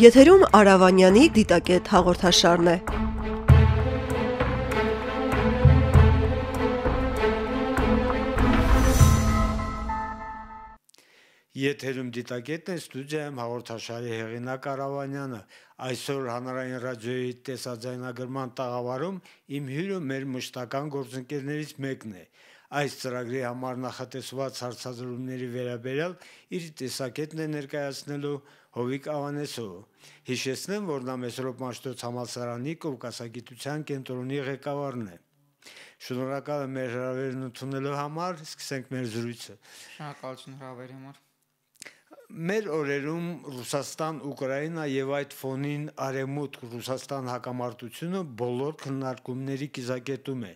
Եթերում Արավանյանի դիտակետ հաղորդաշարն է։ Եթերում դիտակետն է ստուդիայում հաղորդաշարի հեղինակ Արավանյանը։ Այսօր հանրային ռադիոյի տեսաձայնագրման տաղավարում իմ հյուրը մեր մշտական գործընկերներից մեկն է։ Այս ծրագրի համար նախատեսված հարցազրույցների վերաբերյալ իր տեսակետն է ներկայացնելու Հովիկ Ավանեսովը։ Հիշեցնեմ, որ նա Մեսրոպ Մաշտոց համալսարանի Կովկասագիտության կենտրոնի ղեկավարն է։ Շնորհակալ եմ մեր հրավերն ընդունելու համար, սկսենք մեր զրույցը։ Շնորհակալություն հրավերի համար։ Մեր օրերում Ռուսաստան, Ուկրաինա եւ այդ ֆոնին արեմուտք Ռուսաստան հակամարտությունը բոլոր քննարկումների կիզակետում է։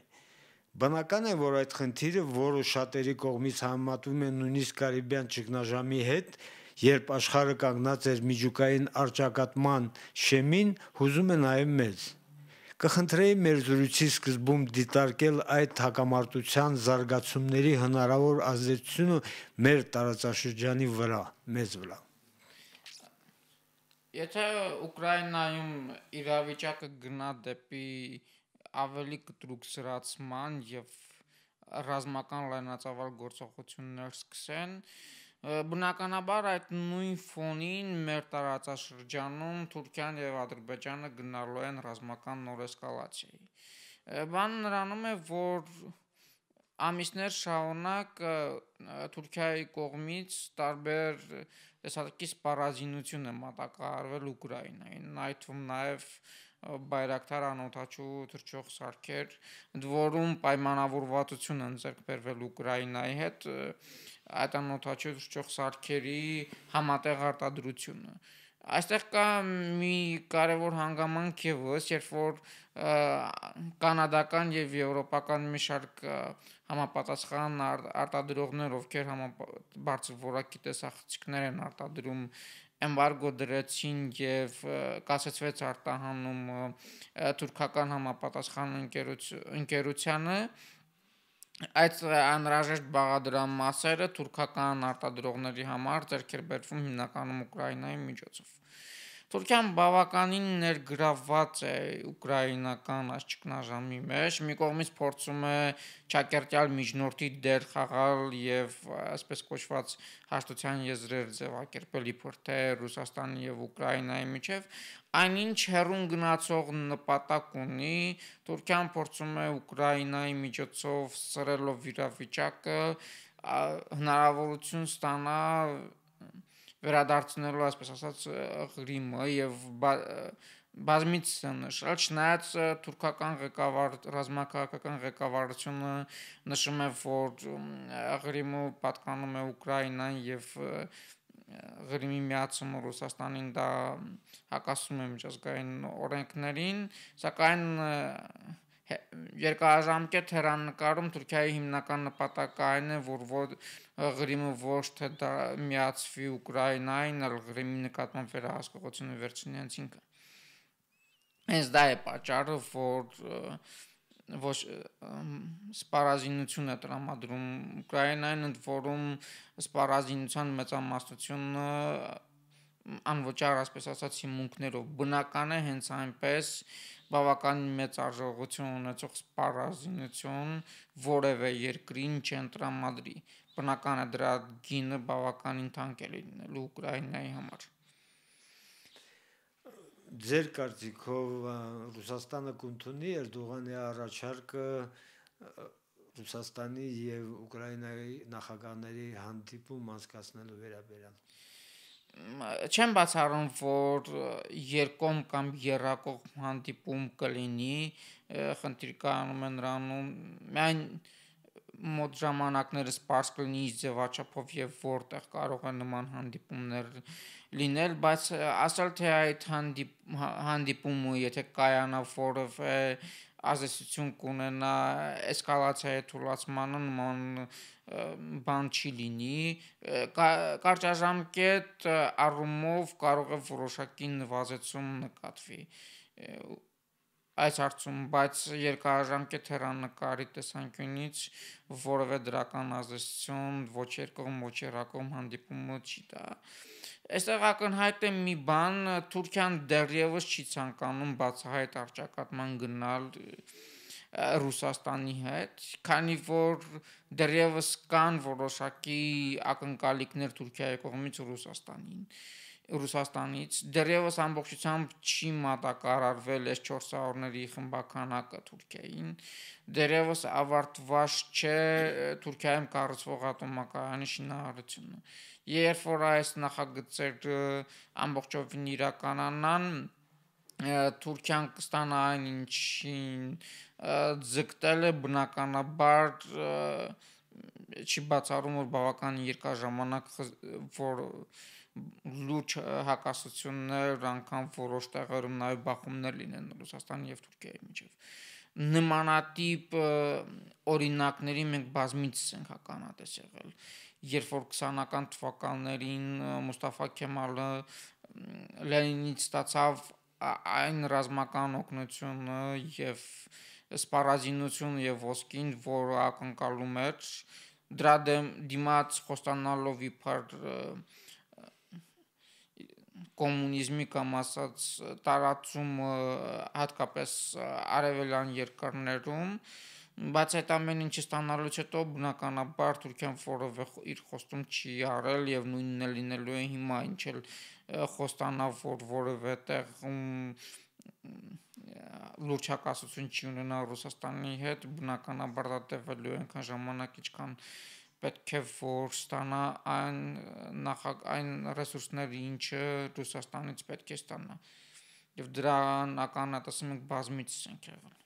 Բնական է, որ այդ խնդիրը, որը շատերի կողմից համատվում է նույնիսկ Կարիբյան ճգնաժամի հետ, երբ աշխարհը կանգնած էր միջուկային արճակատման շեմին, հուզում է նաև մեզ։ Կխնդրեի մեր զրույցի սկզբում դիտարկել այդ հակամարտության զարգացումների հնարավոր ազդեցությունը մեր տարածաշրջանի վրա, մեզ վրա։ Եթե Ուկրաինայում իրավիճակը գնա դեպի ավելի կտրուկ սրացման եւ ռազմական լայնածավալ գործողություններ սկսեն, Բնականաբար այդ նույն ֆոնին մեր տարածաշրջանում Թուրքիան եւ Ադրբեջանը գնալու են ռազմական նորեսկալացիայի։ Բանն նրանում է, որ ամիսներ շարունակ Թուրքիայի կողմից տարբեր տեսակի սպառազինություն է մատակարարվել Ուկրաինային, այդ թվում նաեւ և, բայրակտար անօթաչու թրճող սարքեր, դворում պայմանավորվածություն են ձեռք բերվել Ուկրաինայի հետ այդ անօթաչու թրճող սարքերի համատեղ արտադրությունը։ Այստեղ կա մի կարևոր հանգամանք եւս, երբ որ կանադական եւ եվրոպական մի շարք համապատասխան արտադրողներ, ովքեր համաբարձր որակի տեսախցիկներ են արտադրում էմբարգո դրեցին եւ կասեցվեց արտահանումը թուրքական համապատասխան ընկերությանը այդ անհրաժեշտ բաղադրամասերը թուրքական արտադրողների համար ձեռքեր բերվում հիմնականում Ուկրաինայի միջոցով Թուրքիան բավականին ներգրավված է ուկրաինական աշճկնաժամի մեջ, մի կողմից փորձում է ճակերտյալ միջնորդի դեր խաղալ եւ այսպես կոչված հաշտության եզրեր ձևակերպել իբր թե Ռուսաստանի եւ Ուկրաինայի միջև, այնինչ հերուն գնացող նպատակ ունի, Թուրքիան փորձում է Ուկրաինայի միջոցով սրելով վիրավիճակը հնարավորություն ստանալ վերադարձնելու, այսպես ասած, Ղրիմը եւ բազմից նշել, չնայած թուրքական ղեկավար ռազմակայական ղեկավարությունը նշում է, որ Ղրիմը պատկանում է Ուկրաինան եւ Ղրիմի միացումը Ռուսաստանին դա հակասում է միջազգային օրենքներին, սակայն երկարաժամկետ հերանեկարում Թուրքիայի հիմնական նպատակը այն է, որ որ Ղրիմը ոչ թե դա միացվի Ուկրաինային, այլ Ղրիմի նկատմամբ վերահսկողությունը վերջինի ինքը։ Հենց դա է պատճառը, որ ոչ սպառազինություն է տրամադրում Ուկրաինային, ընդ որում սպառազինության մեծամասնությունը անվճար, ասպես ասած, հիմունքներով բնական է հենց այնպես, բավական մեծ արժողություն ունեցող սպառազինություն որևէ երկրին չընտրամադրի։ Բնական է դրա գինը բավականին թանկ է լինելու Ուկրաինայի համար։ Ձեր կարծիքով Ռուսաստանը կունթունի Էրդողանի առաջարկը Ռուսաստանի եւ Ուկրաինայի նախագահների հանդիպում անցկացնելու վերաբերյալ չեմ բացառում, որ երկում կամ երակող հանդիպում կլինի, խնդիր կանում է նրանում միայն մոտ ժամանակները սպարս կլինի ձևաչափով եւ որտեղ կարող է նման հանդիպումներ լինել, բայց ասել թե այդ հանդիպումը, եթե կայանա որևէ ազդեցություն կունենա էսկալացիայի թույլատմանը նման բան չի լինի կարճաժամկետ առումով կարող է որոշակի նվազեցում նկատվի այս հարցում, բայց երկարաժամկետ հերանեկարի տեսանկյունից որևէ դրական ազդեցություն ոչ երկողմ ոչ երակողմ հանդիպումը չի տա։ Այստեղ ակնհայտ է մի բան, Թուրքիան դեռևս չի ցանկանում բացահայտ արճակատման գնալ Ռուսաստանի հետ, քանի որ դեռևս կան որոշակի ակնկալիքներ Թուրքիայի կողմից Ռուսաստանին։ Ա, Ռուսաստանից դեռևս ամբողջությամբ չի մատակարարվել այս 400-ների խմբականակը Թուրքիային։ Դեռևս ավարտված չէ Թուրքիայում կառուցվող ատոմակայանի շինարարությունը։ Երբ որ այս նախագծերը ամբողջովին իրականանան, Թուրքիան կստանա այն ինչին ձգտել է բնականաբար չի բացառում որ բավական երկար ժամանակ որ և, լուրջ հակասություններ, անկան որոշ տեղերում նաև բախումներ լինեն Ռուսաստանի եւ Թուրքիայի միջեւ։ Նմանատիպ օրինակների մենք բազմից ենք հականատես եղել։ Երբ որ 20-ական թվականներին Մուստաֆա Քեմալը Լենինից ստացավ այն ռազմական օգնությունը եւ սպառազինություն եւ ոսկին, որ ակնկալում էր դրա դեմ դիմաց խոստանալով իբր և, կոմունիզմի կամ ասած տարածումը հատկապես արևելյան երկրներում բայց այդ ամեն ինչը ստանալուց հետո բնականաբար Թուրքիան որովը իր խոստում չի արել եւ նույնն է լինելու է հիմա ինչ էլ խոստանա որ որևէ տեղում լուրջ հակասություն չի ունենա Ռուսաստանի հետ բնականաբար դա տևելու է այնքան ժամանակ ինչքան ժամանակ պետք է որ ստանա այն նախակ այն ռեսուրսները, ինչը Ռուսաստանից պետք է ստանա։ Եվ դրան ականատեսում ենք բազմից ենք եղել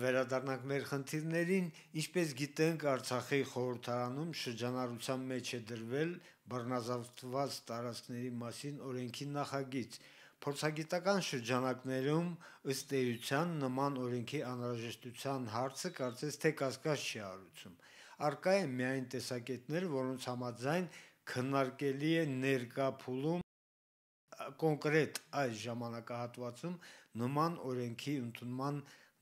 վերադառնանք մեր խնդիրներին, ինչպես գիտենք Արցախի խորհրդարանում շրջանառության մեջ է դրվել բռնազավթված տարածքների մասին օրենքի նախագիծ։ Փորձագիտական շրջանակներում ըստ էության նման օրենքի անհրաժեշտության հարցը կարծես թե կասկած չի արուցում։ Արկա է միայն տեսակետներ, որոնց համաձայն քննարկելի է ներկա փուլում կոնկրետ այս ժամանակահատվածում նման օրենքի ընդունման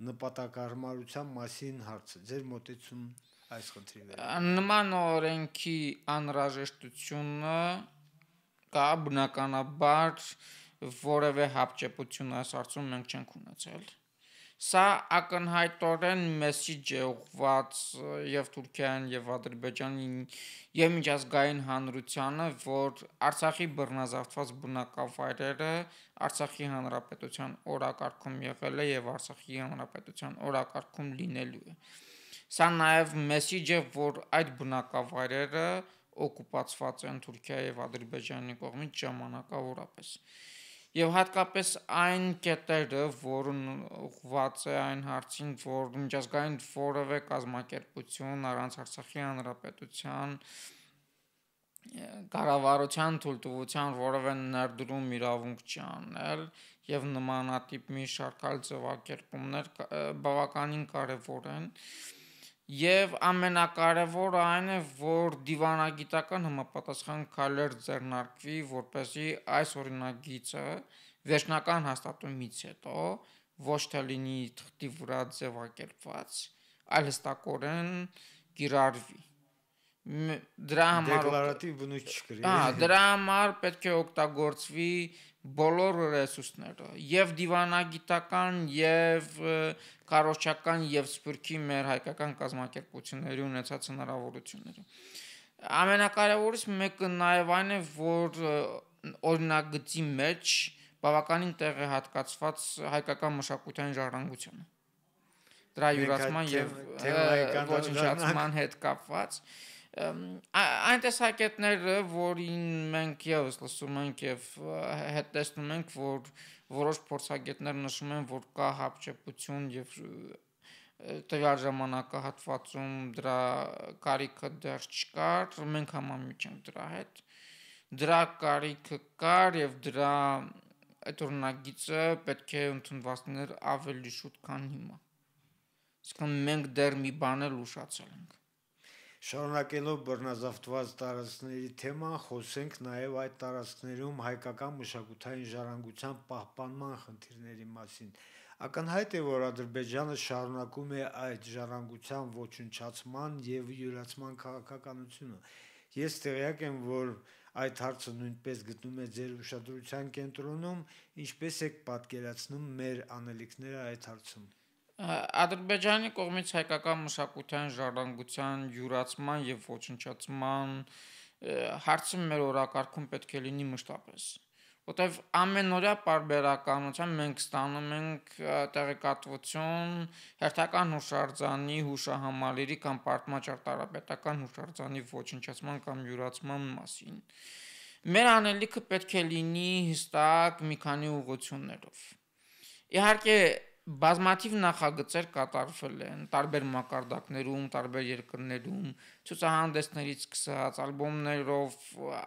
նպատակարարության մասին հարցը։ Ձեր մտածումը այս խնդրի վրա։ Նման օրենքի անհրաժեշտությունը կա բնականաբար որևէ հապճեպություն այս հարցում մենք չենք ունեցել։ Սա ակնհայտորեն Մեսսի ջեղված եւ Թուրքիան եւ Ադրբեջանի եւ միջազգային հանրությանը, որ Արցախի բռնազավթված բնակավայրերը Արցախի հանրապետության օրակարգում եղել է եւ Արցախի հանրապետության օրակարգում լինելու է։ Սա նաեւ մեսիջ է, որ այդ բնակավայրերը օկուպացված են Թուրքիա եւ Ադրբեջանի կողմից ժամանակավորապես եւ հատկապես այն կետերը, որն ուղղված է այն հարցին, որ միջազգային որևէ կազմակերպություն առանց Արցախի հանրապետության կառավարության թույլտվության որևէ ներդրում իրավունք չի անել եւ նմանատիպ մի շարք այլ ձևակերպումներ բավականին կարեւոր են։ կա, Եվ ամենակարևորը այն է, որ դիվանագիտական համապատասխան քայլեր ձեռնարկվի, որպեսզի այս օրինագիծը վերջնական հաստատումից հետո ոչ թե լինի թղթի վրա ձևակերպված, այլ հստակորեն կիրառվի դրա համար դեկլարատիվ բնույթ չկրի։ Ահա, դրա համար պետք է օգտագործվի բոլոր ռեսուրսները եւ դիվանագիտական եւ կարոշչական եւ սփյուռքի մեր հայկական կազմակերպությունների ունեցած հնարավորությունները ամենակարևորից մեկը նաեւ այն է որ օրինագծի մեջ բավականին տեղ է հատկացված հայկական մշակութային ժառանգությանը դրա յուրացման եւ ոչնչացման հետ կապված Մենք այն տեսակետները, որին մենք եւս լսում ենք եւ հետ տեսնում ենք, որ որոշ փորձագետներ նշում են, որ կա հապճեպություն եւ տվյալ ժամանակահատվածում դրա կարիքը դեռ չկար, մենք համամիջ ենք դրա հետ։ Դրա կարիքը կար եւ դրա այդ օրնագիծը պետք է ընդունված լիներ ավելի շուտ, քան հիմա։ Իսկ մենք դեռ մի բան էլ ուշացել ենք։ Շարունակելով բռնազավթված տարածքների թեման, խոսենք նաև այդ տարածքներում հայկական մշակութային ժառանգության պահպանման խնդիրների մասին։ Ակնհայտ է, որ Ադրբեջանը շարունակում է այդ ժառանգության ոչնչացման եւ յուրացման քաղաքականությունը։ Ես տեղյակ եմ, որ այդ հարցը նույնպես գտնում է ձեր ուշադրության կենտրոնում, ինչպես եք պատկերացնում մեր անելիքները այդ հարցում։ Ադրբեջանի կողմից հայկական մշակութային ժառանգության յուրացման եւ ոչնչացման հարցը մեր օրակարգում պետք է լինի մշտապես որտեվ ամենօրյա բարբերականությամբ մենք ստանում ենք տեղեկատվություն հերթական հուշարձանի հուշահամալիրի կամ պարտմաճար տարապետական հուշարձանի ոչնչացման կամ յուրացման մասին մեր անելիքը պետք է լինի հստակ մի քանի ուղություններով։ Իհարկե, բազմաթիվ նախագծեր կատարվել են տարբեր մակարդակներում, տարբեր երկրներում, ցուցահանդեսներից սկսած, ալբոմներով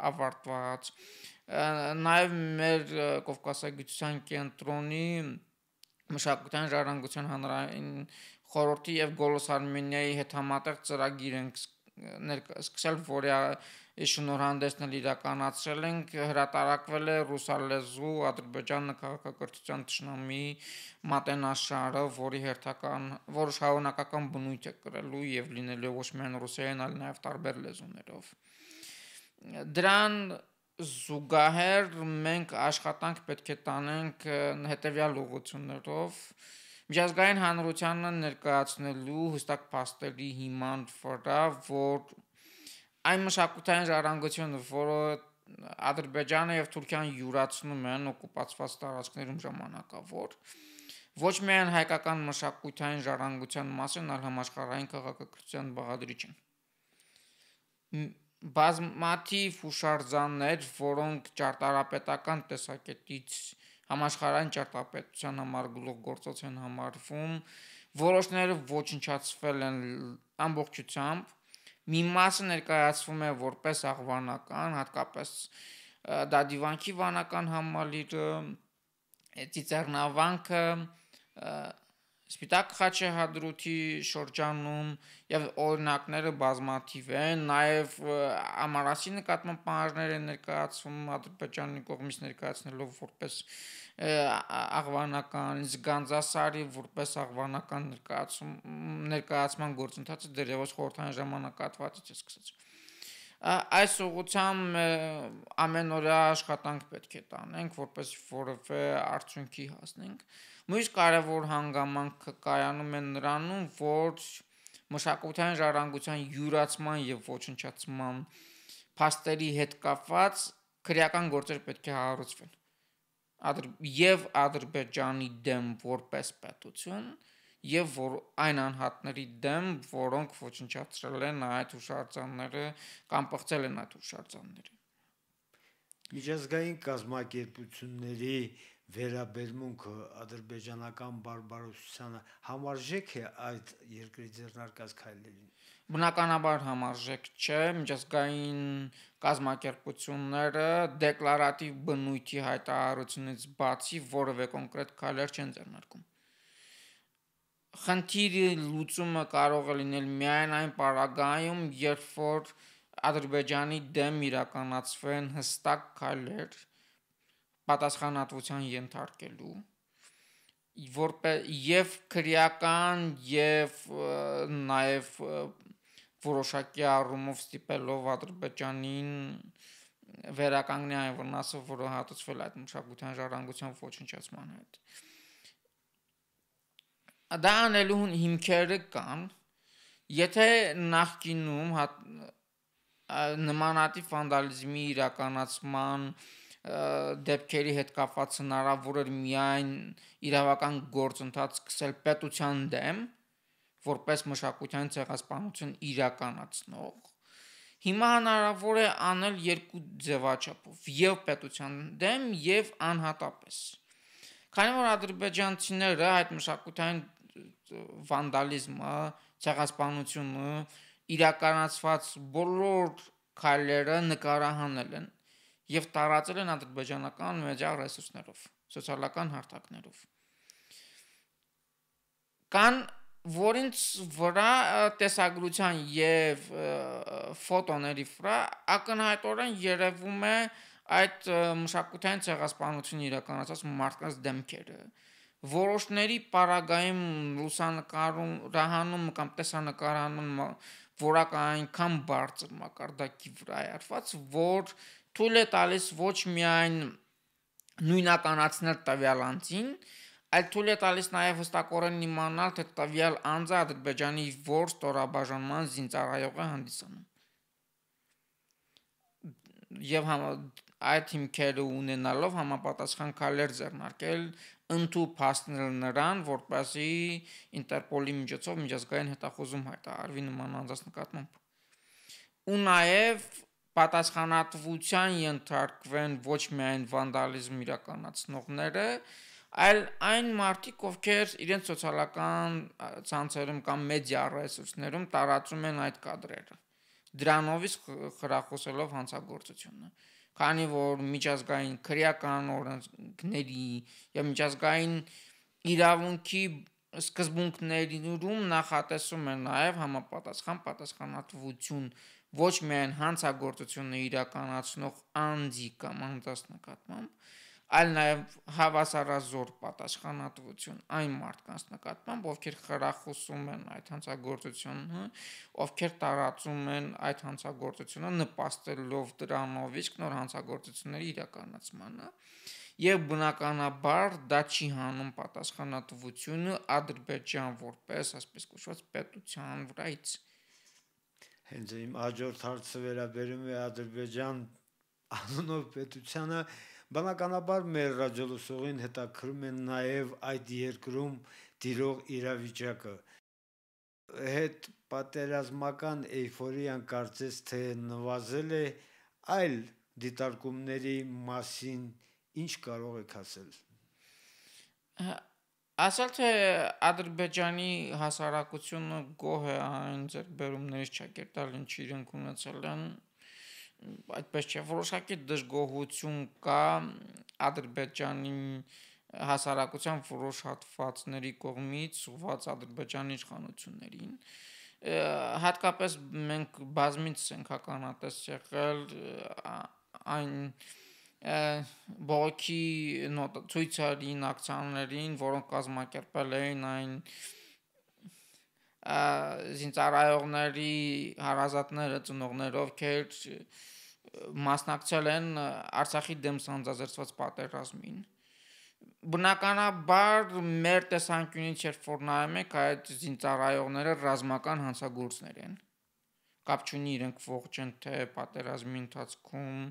ավարտված, նաև մեր Կովկասագիտության կենտրոնի մշակութային ժառանգության հանրային խորհրդի եւ Գոլոս Արմենիայի հետ համատեղ ծրագիր են սկսել, որը շնորհանդեսն իրականացրել ենք, հրատարակվել է ռուսալեզու Ադրբեջան քաղաքակրթության ճշնամի մատենաշարը, որի հերթական, որը շարունակական բնույթ է կրելու եւ լինելու ոչ միայն ռուսերեն, այլ նաեւ տարբեր լեզուներով։ Դրան զուգահեռ մենք աշխատանք պետք է տանենք հետեւյալ ուղղություններով միջազգային հանրությանը ներկայացնելու հստակ փաստերի հիման վրա, որ այն մշակութային ժառանգությունը, որը Ադրբեջանը եւ Թուրքիան յուրացնում են օկուպացված տարածքներում ժամանակավոր ոչ միայն հայկական մշակութային ժառանգության մասին, այլ համաշխարհային քաղաքակրթության բաղադրիչ են։ Բազմաթիվ հուշարձաններ, որոնք ճարտարապետական տեսակետից համաշխարհային ճարտարապետության համար գլուխ գործոց են համարվում, որոշները ոչնչացվել են ամբողջությամբ մի մասը ներկայացվում է որպես աղվանական, հատկապես դա դիվանքի վանական համալիրը, ծիծեռնավանքը, Սպիտակ խաչի հադրութի շրջանում եւ օրինակները բազմաթիվ են, նաեւ ամարասի նկատմամբ պահանջներ են ներկայացվում Ադրբեջանի կողմից ներկայացնելով որպես աղվանական, Գանձասարի որպես աղվանական ներկայացում ներկայացման գործընթացը դեռևս խորհրդային ժամանակահատվածից է սկսած։ Այս ուղղությամբ ամենօրյա աշխատանք պետք է տանենք, որպես որևէ արդյունքի հասնենք։ որ Մյուս կարևոր հանգամանքը կայանում է նրանում, որ մշակութային ժառանգության յուրացման եւ ոչնչացման փաստերի հետ կապված քրեական գործեր պետք է հարուցվեն։ Ադր եւ Ադրբեջանի դեմ որպես պետություն եւ որ այն անհատների դեմ, որոնք ոչնչացրել են այդ հուշարձանները կամ պղծել են այդ հուշարձանները։ Միջազգային կազմակերպությունների վերաբերմունքը ադրբեջանական բարբարոսությանը համարժեք է այդ երկրի ձեռնարկած քայլերին բնականաբար համարժեք չէ միջազգային կազմակերպությունները դեկլարատիվ բնույթի հայտարարությունից բացի որևէ կոնկրետ քայլեր չեն ձեռնարկում խնդիրի լուծումը կարող է լինել միայն այն պարագայում երբ որ ադրբեջանի դեմ իրականացվեն հստակ քայլեր պատասխանատվության ենթարկելու որպե եւ քրեական եւ նաեւ որոշակի առումով ստիպելով ադրբեջանին վերականգնի այն վնասը, որը հատուցվել այդ մշակության ժառանգության ոչնչացման հետ։ Դա անելու հիմքերը կան, եթե նախկինում նմանատիպ վանդալիզմի իրականացման հատ, դեպքերի հետ կապված հնարավոր էր միայն իրավական գործընթաց սկսել պետության դեմ, որպես մշակութային ցեղասպանություն իրականացնող։ Հիմա հնարավոր է անել երկու ձևաչափով՝ եւ պետության դեմ, եւ անհատապես։ Քանի որ ադրբեջանցիները այդ մշակութային վանդալիզմը, ցեղասպանությունը իրականացված բոլոր քայլերը նկարահանել են եւ տարածել են ադրբեջանական մեդիա ռեսուրսներով, սոցիալական հարթակներով։ Կան որինց վրա տեսագրության եւ ֆոտոների վրա ակնհայտորեն երևում է այդ մշակութային ցեղասպանությունը իրականացած մարդկանց դեմքերը որոշների պարագայում լուսանկարում ռահանում կամ տեսանկարանում որակը այնքան բարձր մակարդակի վրա է արված, որ թույլ է տալիս ոչ միայն նույնականացնել տվյալ անձին, այլ թույլ է տալիս նաև հստակորեն իմանալ, թե տվյալ անձը Ադրբեջանի որ ստորաբաժանման զինծառայող է հանդիսանում։ Եվ համ այդ հիմքերը ունենալով համապատասխան քայլեր ձեռնարկել ընդու փաստնել նրան, որպեսզի Ինտերպոլի միջոցով միջազգային հետախուզում հայտարարվի նման անձանց նկատմամբ։ Ու նաև պատասխանատվության ենթարկվեն ոչ միայն վանդալիզմ իրականացնողները, այլ այն մարդիկ, ովքեր իրենց սոցիալական ցանցերում կամ մեդիա ռեսուրսներում տարածում են այդ կադրերը։ Դրանովից խրախուսելով հանցագործությունը։ Քանի որ միջազգային քրեական օրենքների եւ միջազգային իրավունքի սկզբունքներում նախատեսում է նաեւ համապատասխան պատասխանատվություն պատասխան ոչ միայն հանցագործությունը իրականացնող անձի կամ անձանց նկատմամբ, այլ նաև հավասարազոր պատասխանատվություն այն մարդկանց նկատմամբ, ովքեր խրախուսում են այդ հանցագործությունը, ովքեր տարածում են այդ հանցագործությունը նպաստելով դրանով իսկ նոր հանցագործությունների իրականացմանը եւ բնականաբար դա չի հանում պատասխանատվությունը Ադրբեջան որպես, այսպես կոչված, պետության վրայից հենց իմ աջորդ հարցը վերաբերում է Ադրբեջան անունով պետությանը, բնականաբար մեր ռադիոլուսողին հետաքրում է նաև այդ երկրում տիրող իրավիճակը։ Հետ պատերազմական էйֆորիան կարծես թե նվազել է, այլ դիտարկումների մասին ինչ կարող եք ասել։ Ա Ասել թե Ադրբեջանի հասարակությունը գոհ է այն ձերբերումներից ճակերտալին չիրենք ունեցել են այդպես չէ որոշակի դժգոհություն կա Ադրբեջանի հասարակության որոշ հատվածների կողմից ուված Ադրբեջանի իշխանություններին հատկապես մենք բազմից ենք հականատես եղել այն, այն բողոքի նոտ ցույց արին ակցիաներին, որոնք կազմակերպել էին այն զինծառայողների հարազատները ծնողներով, քեր մասնակցել են Արցախի դեմ սանձազերծված պատերազմին։ Բնականաբար մեր տեսանկյունից երբ որ նայում եք, այդ զինծառայողները ռազմական հանցագործներ են։ Կապ չունի իրենք ողջ են թե պատերազմի ընթացքում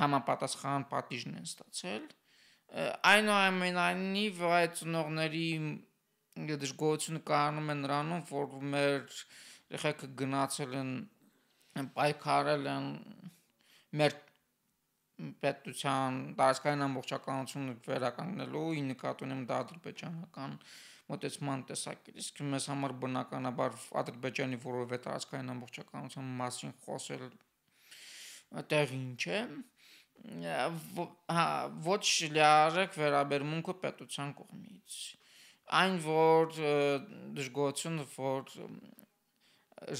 համապատասխան պատիժն են ստացել։ Այնուամենայնիվ վայցնողների դժգոհությունը կանում է նրանում, որ մեր երեխեքը գնացել են պայքարել են մեր պետության տարածքային ամբողջականությունը վերականգնելու ի նկատի ունեմ դա ադրբեջանական մտածման տեսակից իսկ մեզ համար բնականաբար ադրբեջանի որևէ տարածքային ամբողջականության մասին խոսել այդեղ ինչ է հա ոչ լիարեք վերաբերմունքը պետության կողմից այն որ դժգոհությունը որ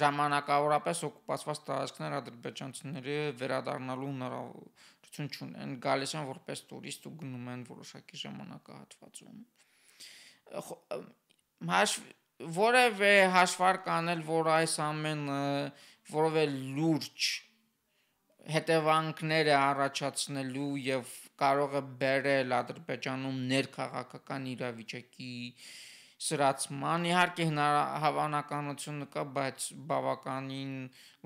ժամանակավորապես օկուպացված տարածքներ ադրբեջանցիների վերադառնալու հնարավորություն չունեն, գալիս են որպես տուրիստ ու գնում են որոշակի ժամանակահատվածում։ Հաշ որևէ հաշվարկ անել, որ այս ամենը որևէ լուրջ հետևանքները առաջացնելու եւ կարող է բերել Ադրբեջանում ներքաղաքական իրավիճակի սրացման իհարկե հավանականությունը կա, բայց բավականին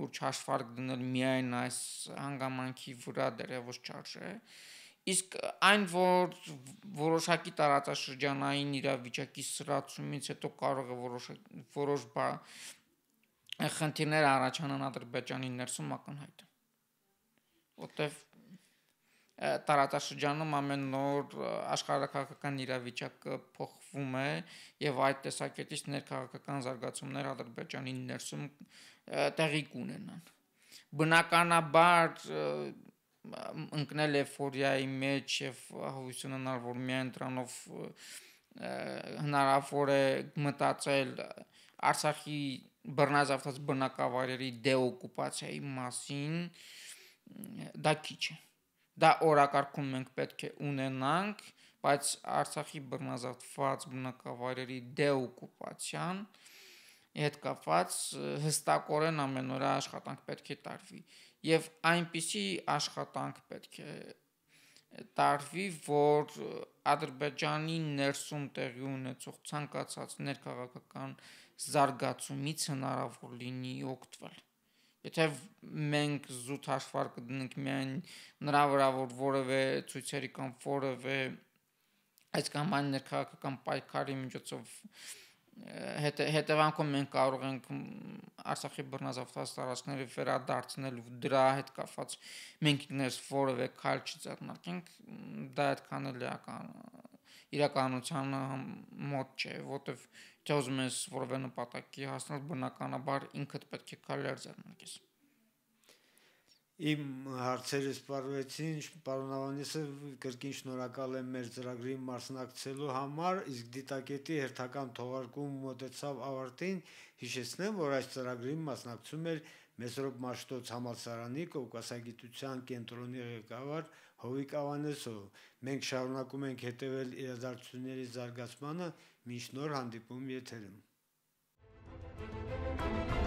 ուրջ հաշվարկ դնել միայն այս հանգամանքի վրա դերևս չարժե։ Իսկ այն որ որոշակի տարածաշրջանային իրավիճակի սրացումից հետո կարող է որոշ որոշ բա խնդիրներ առաջանան Ադրբեջանի ներսում ակնհայտ է որտեվ տարածաշրջանում ամեն նոր աշխարհակական իրավիճակը փոխվում է եւ այդ տեսակետից ներքաղաքական զարգացումներ Ադրբեջանի ներսում տեղի կունենան։ Բնականաբար ընկնել էֆորիայի մեջ եւ հույսն ունենալ, որ միայն դրանով հնարավոր է մտածել Արցախի բռնազավթած բնակավայրերի դեօկուպացիայի մասին, և, դա քիչ է։ Դա օրակարգում մենք պետք է ունենանք, բայց Արցախի բռնազավթված բնակավայրերի դեօկուպացիան հետ կապված հստակորեն ամենօրյա աշխատանք պետք է տարվի եւ այնպիսի աշխատանք պետք է տարվի, որ Ադրբեջանի ներսում տեղի ունեցող ցանկացած ներքաղաքական զարգացումից հնարավոր լինի օգտվել։ Եթե մենք զուտ հաշվար կդնենք միայն նրա վրա, որ որևէ ցույցերի կամ որևէ այս կամ այն ներքաղաքական պայքարի միջոցով հետ հետևանքում մենք կարող ենք Արցախի բռնազավթած տարածքները վերադարձնել ու դրա հետ կապված մենք ինքներս որևէ քայլ չձեռնարկենք դա այդքան էլ իրականությանը մոտ չէ որովհետև Եթե ուզում ես որևէ նպատակի հասնել, բնականաբար ինքդ պետք է քայլեր ձեռնարկես։ Իմ հարցերը սպառվեցին, պարոն Ավանեսև, կրկին շնորհակալ եմ մեր ծրագրի մասնակցելու համար, իսկ դիտակետի հերթական թողարկումը մոտեցավ ավարտին։ Հիշեցնեմ, որ այս ծրագրին մասնակցում էր Մեսրոպ Մաշտոց համալսարանի Կովկասագիտության կենտրոնի ղեկավար Հովիկ Ավանեսովը։ Մենք շարունակում ենք հետևել իրադարձությունների զարգացմանը Մինչ նոր հանդիպում եթերում։ Thank you